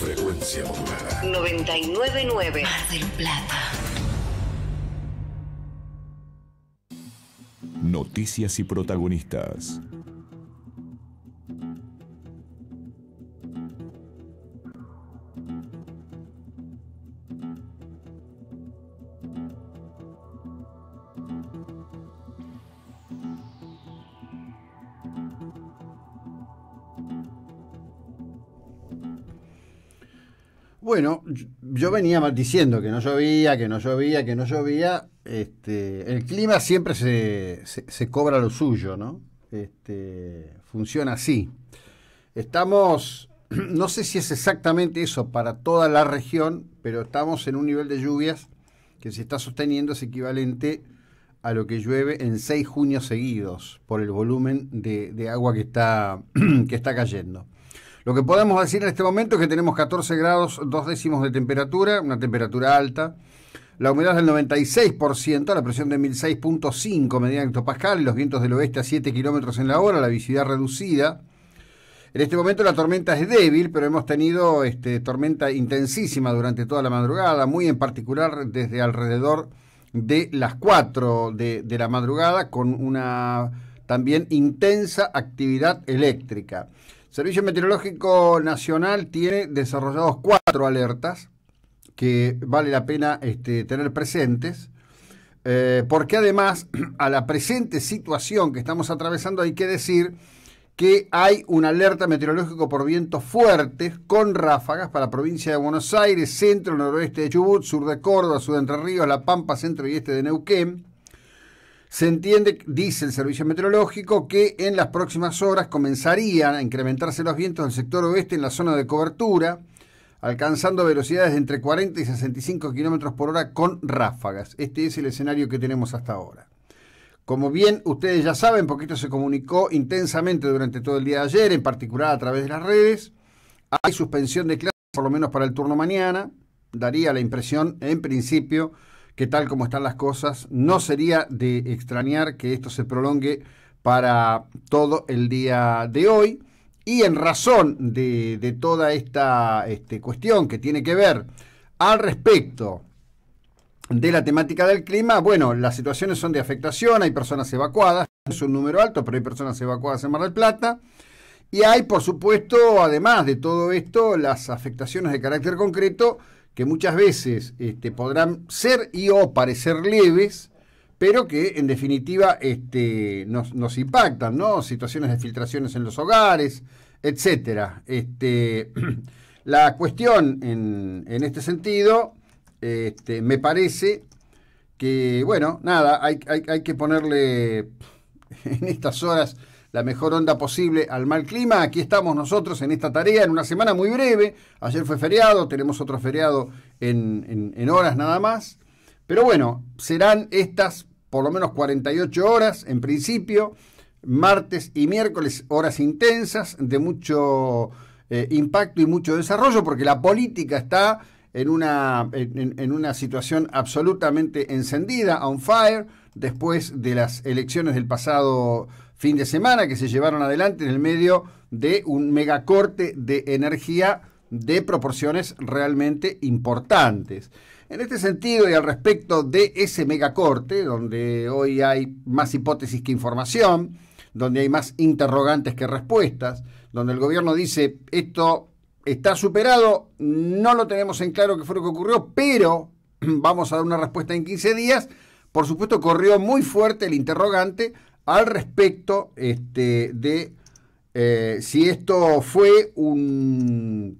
Frecuencia modulada. 999 Mar del Plata. Noticias y protagonistas. Bueno, yo venía diciendo que no llovía, que no llovía, que no llovía. Este, el clima siempre se, se, cobra lo suyo, ¿no? Este, funciona así. Estamos, no sé si es exactamente eso para toda la región, pero estamos en un nivel de lluvias que se está sosteniendo es equivalente a lo que llueve en seis junios seguidos por el volumen de, de agua que está, que está cayendo. Lo que podemos decir en este momento es que tenemos 14 grados, dos décimos de temperatura, una temperatura alta. La humedad del 96%, la presión de 1006.5 medida hectopascal, los vientos del oeste a 7 kilómetros en la hora, la visibilidad reducida. En este momento la tormenta es débil, pero hemos tenido este, tormenta intensísima durante toda la madrugada, muy en particular desde alrededor de las 4 de la madrugada, con una también intensa actividad eléctrica. Servicio Meteorológico Nacional tiene desarrollados cuatro alertas que vale la pena este, tener presentes, eh, porque además a la presente situación que estamos atravesando hay que decir que hay una alerta meteorológica por vientos fuertes con ráfagas para la provincia de Buenos Aires, centro, noroeste de Chubut, sur de Córdoba, sur de Entre Ríos, La Pampa, centro y este de Neuquén, se entiende, dice el Servicio Meteorológico, que en las próximas horas comenzarían a incrementarse los vientos del sector oeste en la zona de cobertura, alcanzando velocidades de entre 40 y 65 kilómetros por hora con ráfagas. Este es el escenario que tenemos hasta ahora. Como bien ustedes ya saben, porque esto se comunicó intensamente durante todo el día de ayer, en particular a través de las redes, hay suspensión de clases, por lo menos para el turno mañana. Daría la impresión, en principio, que tal como están las cosas, no sería de extrañar que esto se prolongue para todo el día de hoy. Y en razón de, toda esta este, cuestión que tiene que ver al respecto de la temática del clima, bueno, las situaciones son de afectación, hay personas evacuadas, es un número alto, pero hay personas evacuadas en Mar del Plata. Y hay, por supuesto, además de todo esto, las afectaciones de carácter concreto que muchas veces este, podrán ser y o parecer leves, pero que en definitiva este, nos, impactan, ¿no? Situaciones de filtraciones en los hogares, etc. Este, la cuestión en, este sentido, me parece que, bueno, nada, hay que ponerle en estas horas la mejor onda posible al mal clima. Aquí estamos nosotros en esta tarea, en una semana muy breve. Ayer fue feriado, tenemos otro feriado en, horas nada más. Pero bueno, serán estas por lo menos 48 horas en principio, martes y miércoles, horas intensas de mucho eh, impacto y mucho desarrollo, porque la política está en una, en, una situación absolutamente encendida, on fire, después de las elecciones del pasado fin de semana que se llevaron adelante en el medio de un megacorte de energía de proporciones realmente importantes. En este sentido y al respecto de ese megacorte, donde hoy hay más hipótesis que información, donde hay más interrogantes que respuestas, donde el gobierno dice esto está superado, no lo tenemos en claro qué fue lo que ocurrió, pero vamos a dar una respuesta en 15 días, por supuesto corrió muy fuerte el interrogante al respecto este, de eh, si esto fue un,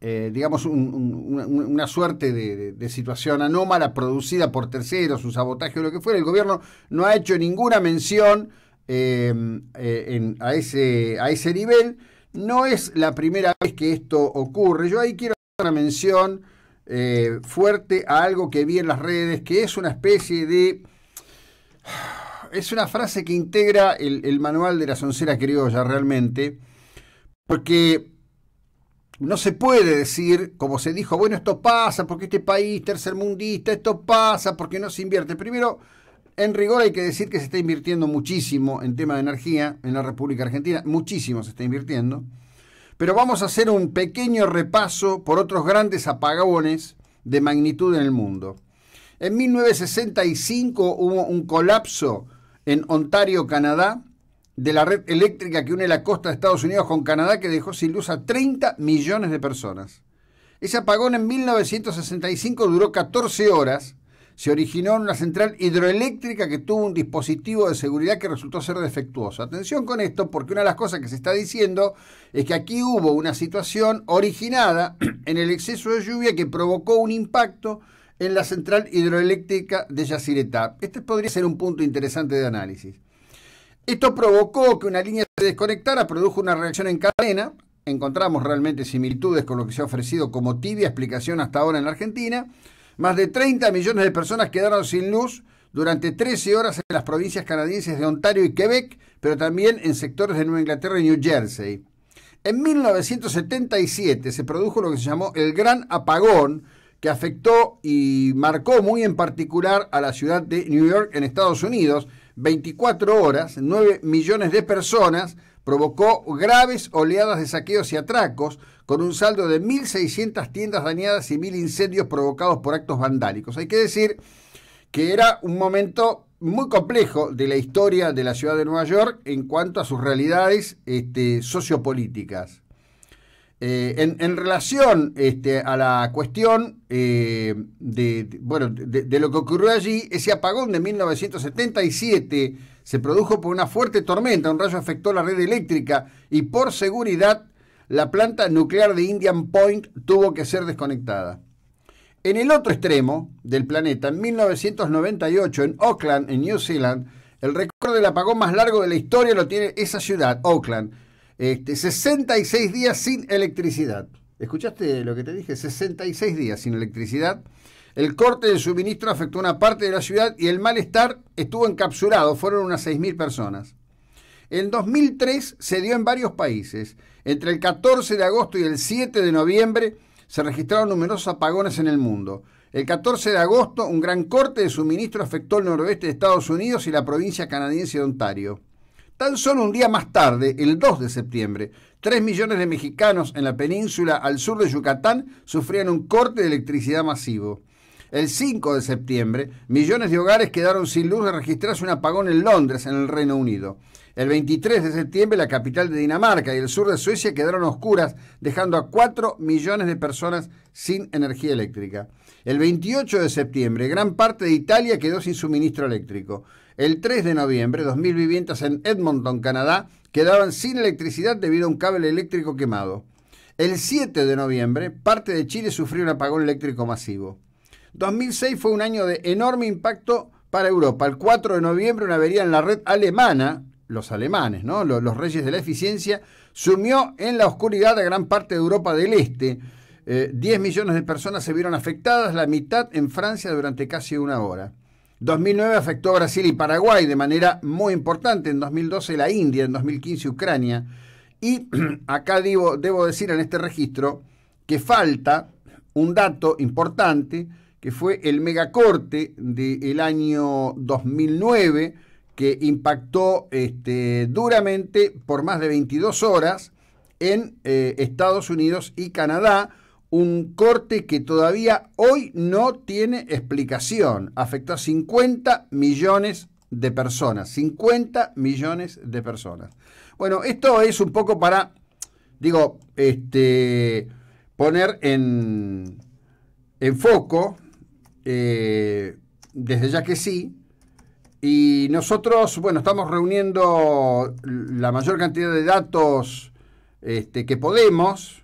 eh, digamos, una, suerte de, situación anómala producida por terceros, un sabotaje o lo que fuera. El gobierno no ha hecho ninguna mención em, eh, a, ese, a ese nivel. No es la primera vez que esto ocurre. Yo ahí quiero hacer una mención fuerte a algo que vi en las redes, que es una especie de es una frase que integra el, manual de la soncera criolla realmente, porque no se puede decir, como se dijo, bueno, esto pasa porque este país tercermundista, esto pasa porque no se invierte. Primero, en rigor hay que decir que se está invirtiendo muchísimo en tema de energía en la República Argentina, muchísimo se está invirtiendo. Pero vamos a hacer un pequeño repaso por otros grandes apagones de magnitud en el mundo. En 1965 hubo un colapso en Ontario, Canadá, de la red eléctrica que une la costa de Estados Unidos con Canadá, que dejó sin luz a 30 millones de personas. Ese apagón en 1965 duró 14 horas. Se originó en una central hidroeléctrica que tuvo un dispositivo de seguridad que resultó ser defectuoso. Atención con esto, porque una de las cosas que se está diciendo es que aquí hubo una situación originada en el exceso de lluvia que provocó un impacto en la central hidroeléctrica de Yacyretá. Este podría ser un punto interesante de análisis. Esto provocó que una línea se desconectara, produjo una reacción en cadena. Encontramos realmente similitudes con lo que se ha ofrecido como tibia explicación hasta ahora en la Argentina. Más de 30 millones de personas quedaron sin luz durante 13 horas en las provincias canadienses de Ontario y Quebec, pero también en sectores de Nueva Inglaterra y New Jersey. En 1977 se produjo lo que se llamó el Gran Apagón, que afectó y marcó muy en particular a la ciudad de New York en Estados Unidos. 24 horas, 9 millones de personas, provocó graves oleadas de saqueos y atracos, con un saldo de 1.600 tiendas dañadas y 1.000 incendios provocados por actos vandálicos. Hay que decir que era un momento muy complejo de la historia de la ciudad de Nueva York en cuanto a sus realidades este, sociopolíticas. Eh, en, relación este, a la cuestión eh, de, bueno, lo que ocurrió allí, ese apagón de 1977 se produjo por una fuerte tormenta, un rayo afectó la red eléctrica y por seguridad la planta nuclear de Indian Point tuvo que ser desconectada. En el otro extremo del planeta, en 1998, en Auckland, en New Zealand, el récord del apagón más largo de la historia lo tiene esa ciudad, Auckland 66 este, días sin electricidad. ¿Escuchaste lo que te dije? 66 días sin electricidad. El corte de suministro afectó una parte de la ciudad y el malestar estuvo encapsulado. Fueron unas 6.000 personas. En 2003 se dio en varios países. Entre el 14 de agosto y el 7 de noviembre se registraron numerosos apagones en el mundo. El 14 de agosto un gran corte de suministro afectó el noroeste de Estados Unidos y la provincia canadiense de Ontario. Tan solo un día más tarde, el 2 de septiembre, 3 millones de mexicanos en la península al sur de Yucatán sufrían un corte de electricidad masivo. El 5 de septiembre, millones de hogares quedaron sin luz de registrarse un apagón en Londres, en el Reino Unido. El 23 de septiembre la capital de Dinamarca y el sur de Suecia quedaron oscuras, dejando a 4 millones de personas sin energía eléctrica. El 28 de septiembre gran parte de Italia quedó sin suministro eléctrico. El 3 de noviembre 2.000 viviendas en Edmonton, Canadá, quedaban sin electricidad debido a un cable eléctrico quemado. El 7 de noviembre parte de Chile sufrió un apagón eléctrico masivo. 2006 fue un año de enorme impacto para Europa. El 4 de noviembre una avería en la red alemana los alemanes, ¿no? los, reyes de la eficiencia, sumió en la oscuridad a gran parte de Europa del Este. 10 eh, millones de personas se vieron afectadas, la mitad en Francia durante casi una hora. 2009 afectó a Brasil y Paraguay de manera muy importante, en 2012 la India, en 2015 Ucrania. Y acá debo, debo decir en este registro que falta un dato importante, que fue el megacorte del año 2009 que impactó este, duramente por más de 22 horas en eh, Estados Unidos y Canadá, un corte que todavía hoy no tiene explicación. Afectó a 50 millones de personas, 50 millones de personas. Bueno, esto es un poco para, digo, este, poner en, en foco, eh, desde ya que sí, y nosotros, bueno, estamos reuniendo la mayor cantidad de datos este, que podemos.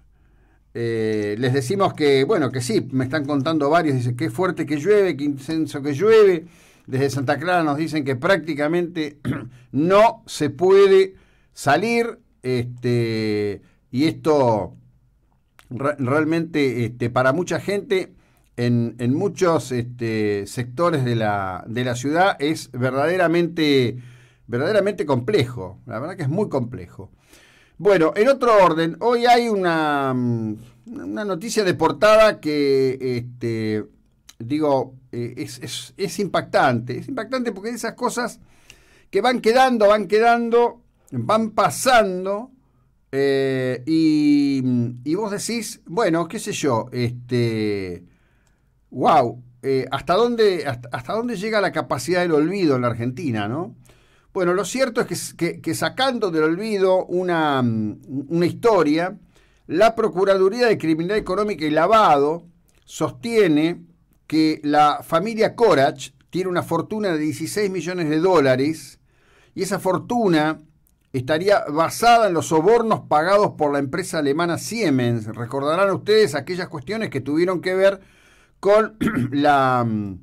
Eh, les decimos que, bueno, que sí, me están contando varios, dicen que fuerte que llueve, qué intenso que llueve. Desde Santa Clara nos dicen que prácticamente no se puede salir. Este, y esto realmente este, para mucha gente en, muchos este, sectores de la, ciudad es verdaderamente, verdaderamente complejo. La verdad que es muy complejo. Bueno, en otro orden, hoy hay una, mm, una noticia de portada que, este, digo, eh, es, impactante. Es impactante porque esas cosas que van quedando, van quedando, van pasando. Eh, y, mm, y, vos decís, bueno, qué sé yo, este, wow, eh, ¿hasta, dónde, hasta, dónde llega la capacidad del olvido en la Argentina, ¿no? Bueno, lo cierto es que, sacando del olvido una, mm, una historia, la Procuraduría de Criminalidad Económica y Lavado sostiene que la familia Corach tiene una fortuna de 16 millones de dólares y esa fortuna estaría basada en los sobornos pagados por la empresa alemana Siemens. Recordarán ustedes aquellas cuestiones que tuvieron que ver con la, mm,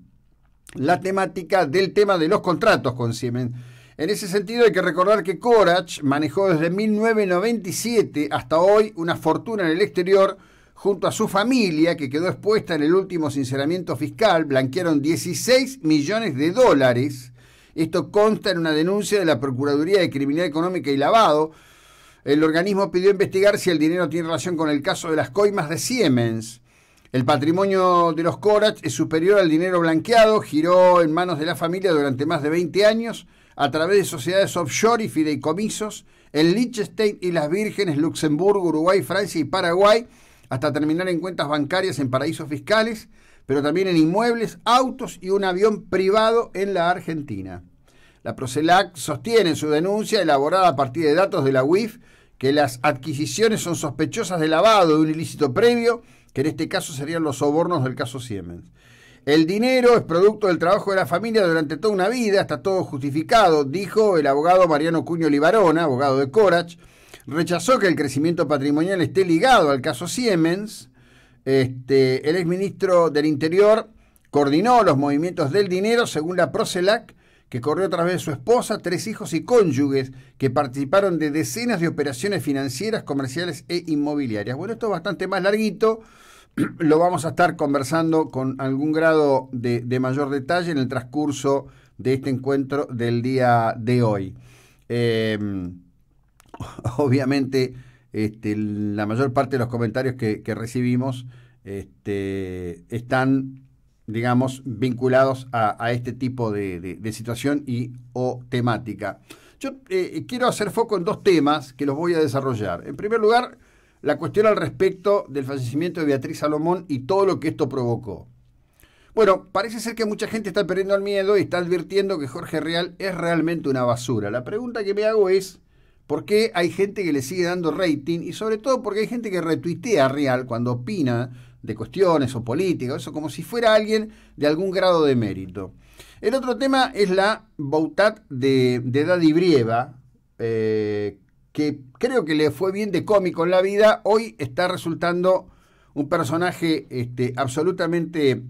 la temática del tema de los contratos con Siemens. En ese sentido hay que recordar que Corach manejó desde 1997 hasta hoy una fortuna en el exterior junto a su familia que quedó expuesta en el último sinceramiento fiscal. Blanquearon 16 millones de dólares. Esto consta en una denuncia de la Procuraduría de Criminal Económica y Lavado. El organismo pidió investigar si el dinero tiene relación con el caso de las coimas de Siemens. El patrimonio de los Corach es superior al dinero blanqueado, giró en manos de la familia durante más de 20 años a través de sociedades offshore y fideicomisos en Liechtenstein y las Vírgenes, Luxemburgo, Uruguay, Francia y Paraguay, hasta terminar en cuentas bancarias en paraísos fiscales, pero también en inmuebles, autos y un avión privado en la Argentina. La Procelac sostiene su denuncia, elaborada a partir de datos de la UIF, que las adquisiciones son sospechosas de lavado de un ilícito previo, que en este caso serían los sobornos del caso Siemens. El dinero es producto del trabajo de la familia durante toda una vida, está todo justificado, dijo el abogado Mariano Cuño Libarona, abogado de Corach. Rechazó que el crecimiento patrimonial esté ligado al caso Siemens. Este, el exministro del Interior coordinó los movimientos del dinero según la Procelac que corrió través de su esposa, tres hijos y cónyuges que participaron de decenas de operaciones financieras, comerciales e inmobiliarias. Bueno, esto es bastante más larguito, lo vamos a estar conversando con algún grado de, mayor detalle en el transcurso de este encuentro del día de hoy. Em, obviamente, este, la mayor parte de los comentarios que, recibimos este, están digamos, vinculados a, este tipo de, situación y o temática. Yo eh, quiero hacer foco en dos temas que los voy a desarrollar. En primer lugar, la cuestión al respecto del fallecimiento de Beatriz Salomón y todo lo que esto provocó. Bueno, parece ser que mucha gente está perdiendo el miedo y está advirtiendo que Jorge Real es realmente una basura. La pregunta que me hago es, ¿por qué hay gente que le sigue dando rating? Y sobre todo porque hay gente que retuitea a Real cuando opina de cuestiones o políticas, eso como si fuera alguien de algún grado de mérito. El otro tema es la Boutat de, de Daddy Brieva, eh, que creo que le fue bien de cómico en la vida, hoy está resultando un personaje este, absolutamente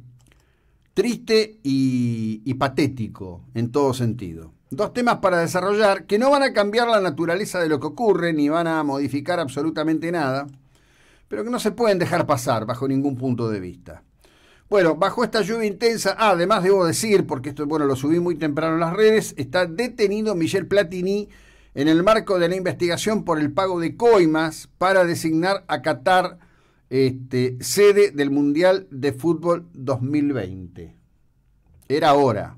triste y patético en todo sentido. Dos temas para desarrollar que no van a cambiar la naturaleza de lo que ocurre ni van a modificar absolutamente nada pero que no se pueden dejar pasar bajo ningún punto de vista. Bueno, bajo esta lluvia intensa, además debo decir, porque esto bueno, lo subí muy temprano en las redes, está detenido Michel Platini en el marco de la investigación por el pago de coimas para designar a Qatar este, sede del Mundial de Fútbol 2020. Era hora.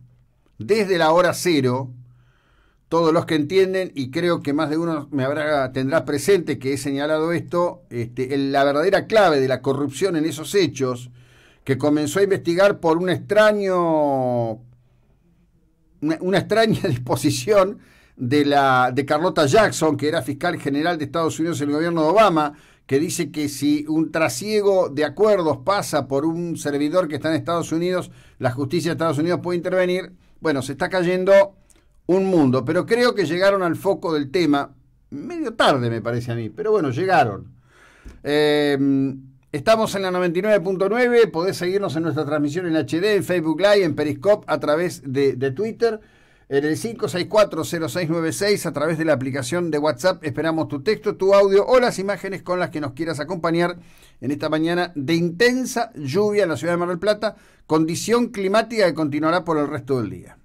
Desde la hora cero, todos los que entienden, y creo que más de uno me habrá, tendrá presente que he señalado esto, este, la verdadera clave de la corrupción en esos hechos, que comenzó a investigar por un extraño, una, extraña disposición de, la, de Carlota Jackson, que era fiscal general de Estados Unidos en el gobierno de Obama, que dice que si un trasiego de acuerdos pasa por un servidor que está en Estados Unidos, la justicia de Estados Unidos puede intervenir. Bueno, se está cayendo un mundo, pero creo que llegaron al foco del tema, medio tarde me parece a mí, pero bueno, llegaron. Em, estamos en la 99.9, podés seguirnos en nuestra transmisión en HD, en Facebook Live, en Periscope, a través de, de Twitter en el 5640696 a través de la aplicación de WhatsApp. Esperamos tu texto, tu audio o las imágenes con las que nos quieras acompañar en esta mañana de intensa lluvia en la ciudad de Mar del Plata, condición climática que continuará por el resto del día.